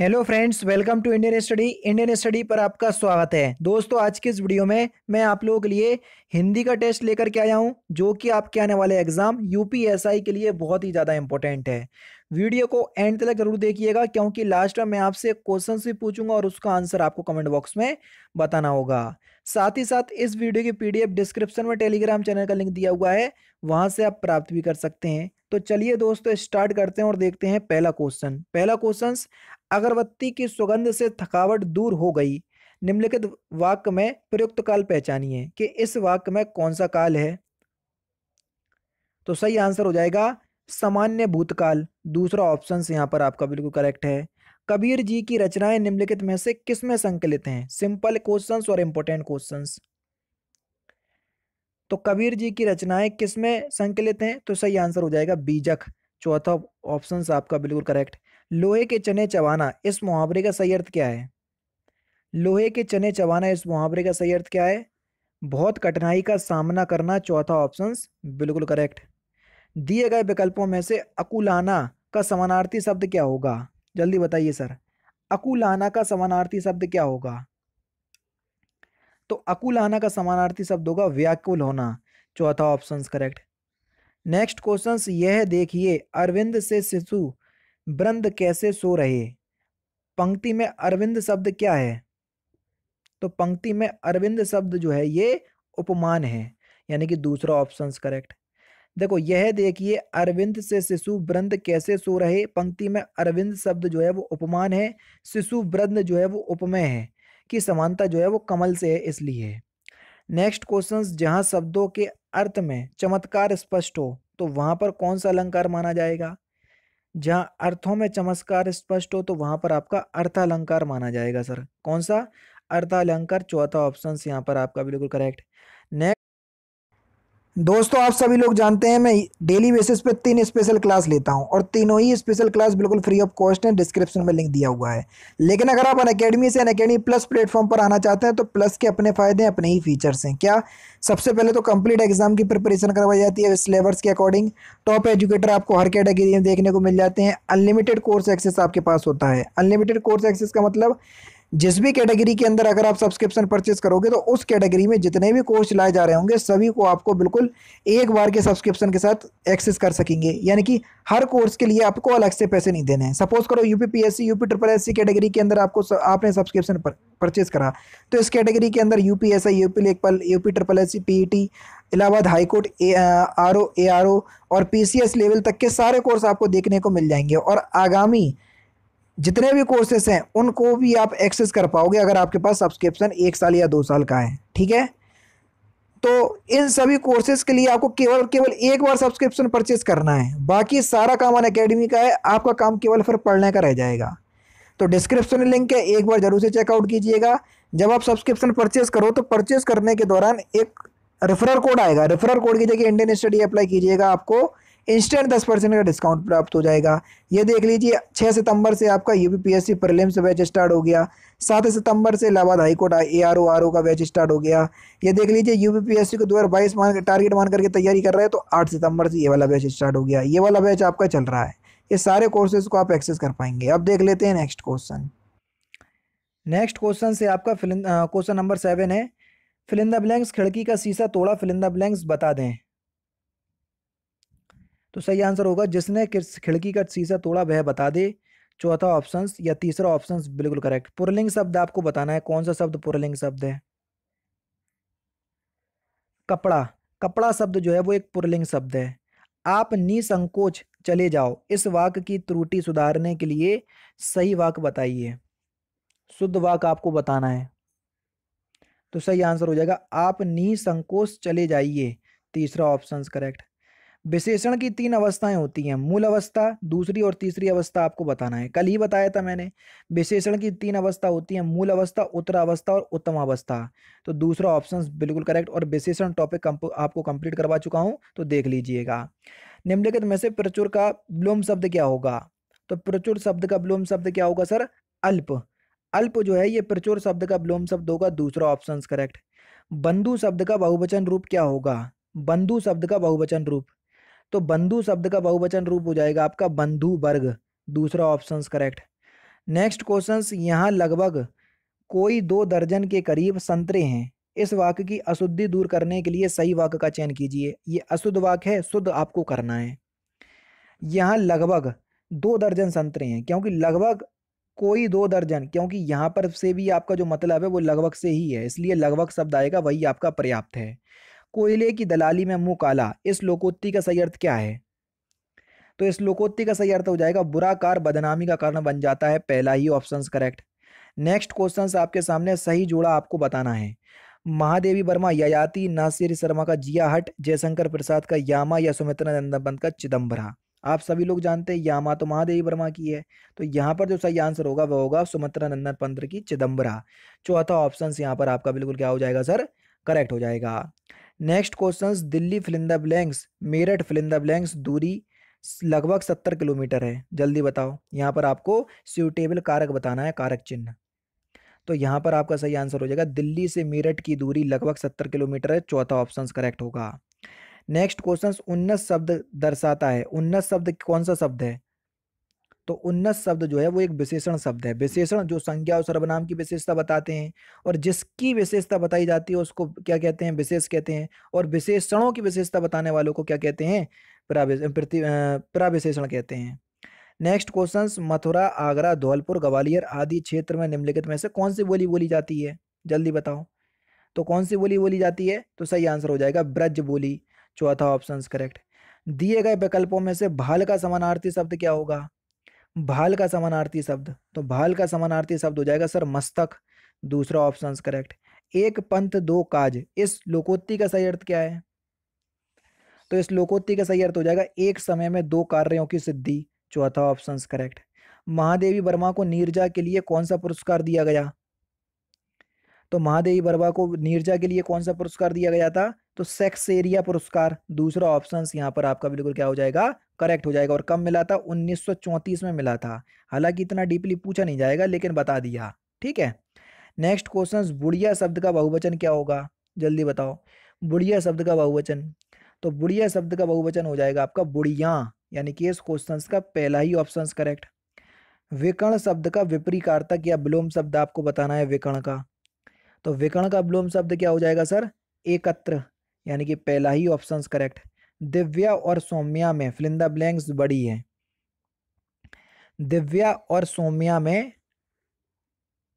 hello friends welcome to Indian study Indian study पर आपका स्वागत है दोस्तों आज के इस वीडियो में मैं आप लोगों के लिए हिंदी का टेस्ट लेकर के आया हूं जो कि आपके आने वाले एग्जाम यूपीएसआई के लिए बहुत ही ज़्यादा इंपॉर्टेंट है वीडियो को एंड तक जरूर देखिएगा क्योंकि लास्ट में मैं आपसे क्वेश्चन भी पूछूंगा और उसका आंसर आपको कमेंट बॉक्स में बताना होगा साथ ही साथ इस वीडियो की पी डिस्क्रिप्शन में टेलीग्राम चैनल का लिंक दिया हुआ है वहां से आप प्राप्त भी कर सकते हैं तो चलिए दोस्तों स्टार्ट करते हैं और देखते हैं पहला क्वेश्चन पहला क्वेश्चन अगरबत्ती की सुगंध से थकावट दूर हो गई निम्नलिखित वाक्य में प्रयुक्त काल पहचानिए कि इस वाक्य में कौन सा काल है तो सही आंसर हो जाएगा सामान्य भूतकाल दूसरा ऑप्शन यहाँ पर आपका बिल्कुल करेक्ट है कबीर जी की रचनाएं निम्नलिखित में से किस में संकलित हैं सिंपल क्वेश्चंस और इंपॉर्टेंट क्वेश्चंस तो कबीर जी की रचनाएं किस में संकलित हैं तो सही आंसर हो जाएगा बीजक चौथा ऑप्शन आपका बिल्कुल करेक्ट लोहे के चने चबाना इस मुहावरे का सही अर्थ क्या है लोहे के चने चबाना इस मुहावरे का सही अर्थ क्या है बहुत कठिनाई का सामना करना चौथा ऑप्शन बिल्कुल करेक्ट दिए गए विकल्पों में से अकुलाना का समानार्थी शब्द क्या होगा जल्दी बताइए सर अकुलाना का समानार्थी शब्द क्या होगा तो अकुलाना का समानार्थी शब्द होगा व्याकुल होना चौथा ऑप्शन करेक्ट नेक्स्ट क्वेश्चन यह देखिए अरविंद से शिशु वृंद कैसे सो रहे पंक्ति में अरविंद शब्द क्या है तो पंक्ति में अरविंद शब्द जो है ये उपमान है यानी कि दूसरा ऑप्शन करेक्ट देखो यह देखिए अरविंद से शिशु वृंद कैसे सो रहे पंक्ति में अरविंद शब्द जो है वो उपमान है शिशु वृंद जो है वो उपमय है कि समानता जो है वो कमल से है इसलिए है नेक्स्ट क्वेश्चन जहां शब्दों के अर्थ में चमत्कार स्पष्ट हो तो वहां पर कौन सा अलंकार माना जाएगा जहां अर्थों में चमत्कार स्पष्ट हो तो वहां पर आपका अर्थालंकार माना जाएगा सर कौन सा अर्थालंकार चौथा ऑप्शन यहाँ पर आपका बिल्कुल करेक्ट नेक्स्ट दोस्तों आप सभी लोग जानते हैं मैं डेली बेसिस पे तीन स्पेशल क्लास लेता हूं और तीनों ही स्पेशल क्लास बिल्कुल फ्री ऑफ कॉस्ट है डिस्क्रिप्शन में लिंक दिया हुआ है लेकिन अगर आप अनकेडमी से अनकेडमी प्लस प्लेटफॉर्म पर आना चाहते हैं तो प्लस के अपने फ़ायदे हैं अपने ही फीचर्स हैं क्या सबसे पहले तो कंप्लीट एग्जाम की प्रिपरेशन करवाई जाती है सिलेबस के अकॉर्डिंग टॉप एजुकेटर आपको हर कैटेगरी में देखने को मिल जाते हैं अनलिमिटेड कोर्स एक्सेस आपके पास होता है अनलिमिटेड कोर्स एक्सेस का मतलब जिस भी कैटेगरी के अंदर अगर आप सब्सक्रिप्शन परचेज करोगे तो उस कैटेगरी में जितने भी कोर्स चलाए जा रहे होंगे सभी को आपको बिल्कुल एक बार के सब्सक्रिप्शन के साथ एक्सेस कर सकेंगे यानी कि हर कोर्स के लिए आपको अलग से पैसे नहीं देने हैं सपोज करो U P S C U P triple S C category के अंदर आपको आपने सब्सक्रिप्शन परचेज करा तो इस कैटेगरी के अंदर U P S I U लेखपाल U P triple S C P E T Allahabad high court A R O A R O और पी सी एस लेवल तक के सारे कोर्स आपको देखने को मिल जाएंगे और आगामी जितने भी कोर्सेस हैं उनको भी आप एक्सेस कर पाओगे अगर आपके पास सब्सक्रिप्शन एक साल या दो साल का है ठीक है तो इन सभी कोर्सेज के लिए आपको केवल केवल एक बार सब्सक्रिप्शन परचेज करना है बाकी सारा काम अन अकेडमी का है आपका काम केवल फिर पढ़ने का रह जाएगा तो डिस्क्रिप्शन लिंक है एक बार ज़रूर से चेकआउट कीजिएगा जब आप सब्सक्रिप्शन परचेज करो तो परचेज करने के दौरान एक रेफरल कोड आएगा रेफरल कोड की जगह इंडियन स्टडी अप्लाई कीजिएगा आपको इंस्टेंट दस परसेंट का डिस्काउंट प्राप्त हो जाएगा ये देख लीजिए छः सितंबर से आपका U P S C batch start हो गया सात सितंबर से Allahabad high court A R O R O का बैच स्टार्ट हो गया ये देख लीजिए यू पी एस सी को दो हज़ार बाईस मान टारगेट मान करके तैयारी कर रहे हैं तो आठ सितंबर से ये वाला बैच स्टार्ट हो गया ये वाला बैच आपका चल रहा है ये सारे कोर्सेज को आप एक्सेस कर पाएंगे अब देख लेते हैं नेक्स्ट क्वेश्चन नेक्स्ट क्वेश्चन से आपका फिलिंद क्वेश्चन नंबर सेवन है फिलिंदा ब्लैंक्स खिड़की का शीशा तोड़ा फिलिंदा ब्लैंक्स बता दें तो सही आंसर होगा जिसने खिड़की का शीशा तोड़ा वह बता दे चौथा ऑप्शन या तीसरा ऑप्शन बिल्कुल करेक्ट पुरलिंग शब्द आपको बताना है कौन सा शब्द पुरलिंग शब्द है कपड़ा कपड़ा शब्द जो है वो एक पुरलिंग शब्द है आप निसंकोच चले जाओ इस वाक की त्रुटि सुधारने के लिए सही वाक बताइए शुद्ध वाक आपको बताना है तो सही आंसर हो जाएगा आप निसंकोच चले जाइए तीसरा ऑप्शन करेक्ट विशेषण की तीन अवस्थाएं होती हैं मूल अवस्था दूसरी और तीसरी अवस्था आपको बताना है कल ही बताया था मैंने विशेषण की तीन अवस्था होती हैं मूल अवस्था उत्तर अवस्था और उत्तम अवस्था तो दूसरा ऑप्शन बिल्कुल करेक्ट और विशेषण टॉपिक आपको कंप्लीट करवा चुका हूं तो देख लीजिएगा निम्नलिखित में से प्रचुर का ब्लोम शब्द क्या होगा तो प्रचुर शब्द का ब्लोम शब्द क्या होगा सर अल्प अल्प जो है ये प्रचुर शब्द का ब्लोम शब्द होगा दूसरा ऑप्शन करेक्ट बंधु शब्द का बहुवचन रूप क्या होगा बंधु शब्द का बहुवचन रूप तो बंधु शब्द का बहुवचन रूप हो जाएगा आपका बंधु वर्ग दूसरा ऑप्शन करेक्ट नेक्स्ट क्वेश्चन यहाँ लगभग कोई दो दर्जन के करीब संतरे हैं इस वाक्य की अशुद्धि दूर करने के लिए सही वाक्य का चयन कीजिए ये अशुद्ध वाक है शुद्ध आपको करना है यहाँ लगभग दो दर्जन संतरे हैं क्योंकि लगभग कोई दो दर्जन क्योंकि यहाँ पर से भी आपका जो मतलब है वो लगभग से ही है इसलिए लगभग शब्द आएगा वही आपका पर्याप्त है कोयले की दलाली में मुंह काला इस लोकोत्ती का सही अर्थ क्या है तो इस लोकोत्ती का सही अर्थ हो जाएगा बुरा कार बदनामी का कारण बन जाता है पहला ही ऑप्शन करेक्ट नेक्स्ट क्वेश्चन आपके सामने सही जोड़ा आपको बताना है महादेवी वर्मा ययाति नासिर शर्मा का जिया हट जयशंकर प्रसाद का यामा या सुमित्रा नंदन का चिदम्बरा आप सभी लोग जानते हैं यामा तो महादेवी वर्मा की है तो यहाँ पर जो सही आंसर होगा वह होगा सुमित्रा नंदन पंत की चिदम्बरा चौथा ऑप्शन यहाँ पर आपका बिल्कुल क्या हो जाएगा सर करेक्ट हो जाएगा next question Delhi fill in the blanks Meerut fill in the blanks दूरी लगभग सत्तर किलोमीटर है जल्दी बताओ यहाँ पर आपको सूटेबल कारक बताना है कारक चिन्ह तो यहाँ पर आपका सही आंसर हो जाएगा दिल्ली से मेरठ की दूरी लगभग सत्तर किलोमीटर है चौथा ऑप्शन करेक्ट होगा नेक्स्ट क्वेश्चन उन्नत शब्द दर्शाता है उन्नत शब्द कौन सा शब्द है तो उन्नत शब्द जो है वो एक विशेषण शब्द है विशेषण जो संज्ञा और सर्वनाम की विशेषता बताते हैं और जिसकी विशेषता बताई जाती है उसको क्या कहते हैं विशेष कहते हैं और विशेषणों की विशेषता बताने वालों को क्या कहते हैं प्राविशेषण कहते हैं नेक्स्ट क्वेश्चन मथुरा आगरा धौलपुर ग्वालियर आदि क्षेत्र में निम्नलिखित में से कौन सी बोली बोली जाती है जल्दी बताओ तो कौन सी बोली बोली जाती है तो सही आंसर हो जाएगा ब्रज बोली चौथा ऑप्शन करेक्ट दिए गए विकल्पों में से भाल का समानार्थी शब्द क्या होगा भाल का समानार्थी शब्द तो भाल का समानार्थी शब्द हो जाएगा सर मस्तक दूसरा ऑप्शन करेक्ट एक पंथ दो काज इस लोकोत्ती का सही अर्थ क्या है तो इस लोकोत्ती का सही अर्थ हो जाएगा एक समय में दो कार्यों की सिद्धि चौथा ऑप्शन करेक्ट महादेवी वर्मा को नीरजा के लिए कौन सा पुरस्कार दिया गया तो महादेवी वर्मा को नीरजा के लिए कौन सा पुरस्कार दिया गया था तो सेक्स एरिया पुरस्कार दूसरा ऑप्शन यहां पर आपका बिल्कुल क्या हो जाएगा करेक्ट हो जाएगा और कब मिला था 1934 में मिला था हालांकि इतना डीपली पूछा नहीं जाएगा लेकिन बता दिया ठीक है नेक्स्ट क्वेश्चन बुढ़िया शब्द का बहुवचन क्या होगा जल्दी बताओ बुढ़िया शब्द का बहुवचन तो बुढ़िया शब्द का बहुवचन हो जाएगा आपका बुढ़िया यानी कि इस क्वेश्चन का पहला ही ऑप्शन करेक्ट विकर्ण शब्द का विपरीकार्थक या विलोम शब्द आपको बताना है विकर्ण का तो विकर्ण का विलोम शब्द क्या हो जाएगा सर एकत्र यानी कि पहला ही ऑप्शन करेक्ट दिव्या और सोम्या में फिल इन द ब्लैंक्स बड़ी है दिव्या और सोम्या में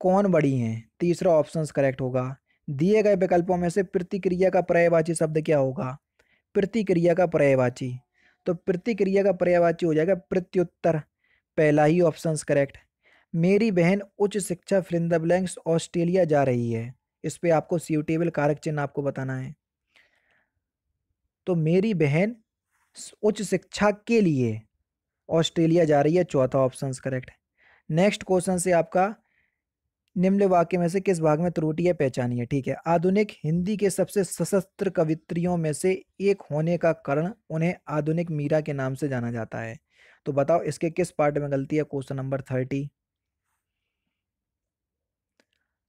कौन बड़ी हैं तीसरा ऑप्शन करेक्ट होगा दिए गए विकल्पों में से प्रतिक्रिया का पर्यायवाची शब्द क्या होगा प्रतिक्रिया का पर्यायवाची तो प्रतिक्रिया का पर्यायवाची हो जाएगा प्रत्युत्तर पहला ही ऑप्शन करेक्ट मेरी बहन उच्च शिक्षा फिलिंदा ब्लैंक्स ऑस्ट्रेलिया जा रही है इस पे आपको सी टेबल e कारक चिन्ह आपको बताना है तो मेरी बहन उच्च शिक्षा के लिए ऑस्ट्रेलिया जा रही है चौथा ऑप्शन करेक्ट है नेक्स्ट क्वेश्चन से आपका निम्न वाक्य में से किस भाग में त्रुटि है है ठीक है आधुनिक हिंदी के सबसे सशस्त्र कवित्रियों में से एक होने का कारण उन्हें आधुनिक मीरा के नाम से जाना जाता है तो बताओ इसके किस पार्ट में गलती है क्वेश्चन नंबर थर्टी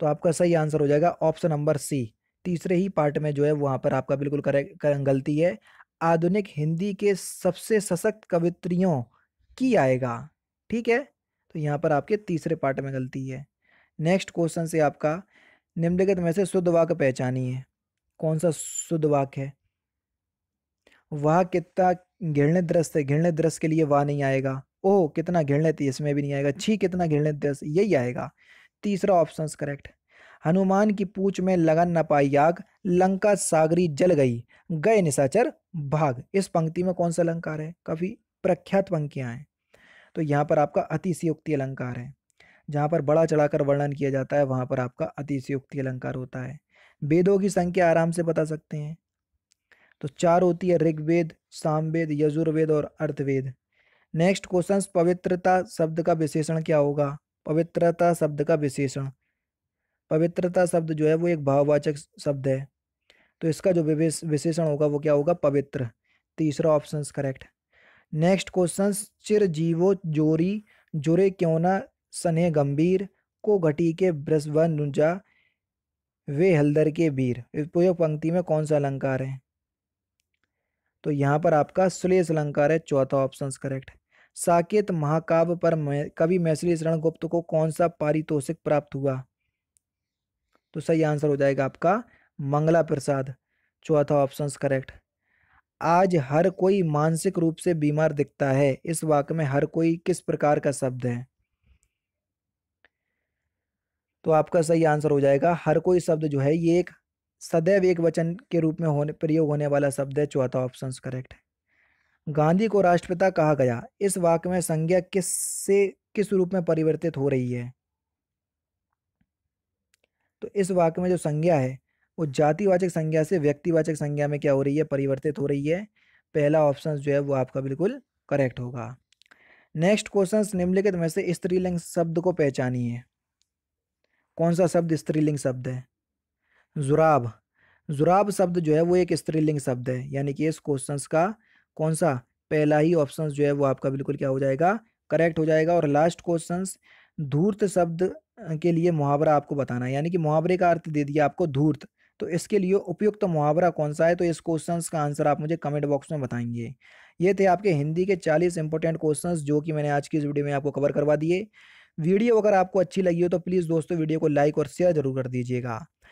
तो आपका सही आंसर हो जाएगा ऑप्शन नंबर सी तीसरे ही पार्ट में जो है वहाँ पर आपका बिल्कुल करेक्ट गलती है आधुनिक हिंदी के सबसे सशक्त कवित्रियों की आएगा ठीक है तो यहाँ पर आपके तीसरे पार्ट में गलती है नेक्स्ट क्वेश्चन से आपका निम्नलिखित में से शुद्ध वाक्य है कौन सा शुद्ध वाक्य है वह कितना घृण दृश्य है दृश्य के लिए वह नहीं आएगा ओह कितना घृण इसमें भी नहीं आएगा छी कितना घृण दृश्य यही आएगा तीसरा ऑप्शन करेक्ट हनुमान की पूछ में लगन न पाई आग लंका सागरी जल गई गए निशाचर भाग इस पंक्ति में कौन सा अलंकार है काफ़ी प्रख्यात पंक्तियां हैं तो यहाँ पर आपका अतिशयोक्ति अलंकार है जहाँ पर बड़ा चढ़ाकर वर्णन किया जाता है वहाँ पर आपका अतिशयोक्ति अलंकार होता है वेदों की संख्या आराम से बता सकते हैं तो चार होती है ऋग्वेद सामवेद यजुर्वेद और अर्थवेद नेक्स्ट क्वेश्चन पवित्रता शब्द का विशेषण क्या होगा पवित्रता शब्द का विशेषण पवित्रता शब्द जो है वो एक भाववाचक शब्द है तो इसका जो विशेषण होगा वो क्या होगा पवित्र तीसरा ऑप्शन करेक्ट नेक्स्ट क्वेश्चन चिर जीवो जोरी जुरे क्यों ना सने गंभीर को घटी के ब्रसवा नुजा वे हल्दर के वीर प्रयोग पंक्ति में कौन सा अलंकार है तो यहाँ पर आपका सुलेश अलंकार है चौथा ऑप्शन करेक्ट साकेत महाकाव्य पर कवि मैसली शरण गुप्त को कौन सा पारितोषिक प्राप्त हुआ तो सही आंसर हो जाएगा आपका मंगला प्रसाद चौथा ऑप्शन करेक्ट आज हर कोई मानसिक रूप से बीमार दिखता है इस वाक्य में हर कोई किस प्रकार का शब्द है तो आपका सही आंसर हो जाएगा हर कोई शब्द जो है ये एक सदैव एक वचन के रूप में होने प्रयोग होने वाला शब्द है चौथा ऑप्शन करेक्ट गांधी को राष्ट्रपिता कहा गया इस वाक्य में संज्ञा किस से किस रूप में परिवर्तित हो रही है तो इस वाक्य में जो संज्ञा है वो जातिवाचक संज्ञा से व्यक्तिवाचक संज्ञा में क्या हो रही है परिवर्तित हो रही है पहला ऑप्शन जो है वो आपका बिल्कुल करेक्ट होगा नेक्स्ट क्वेश्चन निम्नलिखित में से स्त्रीलिंग शब्द को पहचानिए कौन सा शब्द स्त्रीलिंग शब्द है जुराब जुराब शब्द जो है वो एक स्त्रीलिंग शब्द है यानी कि इस क्वेश्चन का कौन सा पहला ही ऑप्शन जो है वो आपका बिल्कुल क्या हो जाएगा करेक्ट हो जाएगा और लास्ट क्वेश्चन धूर्त शब्द के लिए मुहावरा आपको बताना है यानी कि मुहावरे का अर्थ दे दिया आपको धूर्त तो इसके लिए उपयुक्त तो मुहावरा कौन सा है तो इस क्वेश्चन का आंसर आप मुझे कमेंट बॉक्स में बताएंगे ये थे आपके हिंदी के 40 इंपॉर्टेंट क्वेश्चंस जो कि मैंने आज की इस वीडियो में आपको कवर करवा दिए वीडियो अगर आपको अच्छी लगी हो तो प्लीज़ दोस्तों वीडियो को लाइक और शेयर जरूर कर दीजिएगा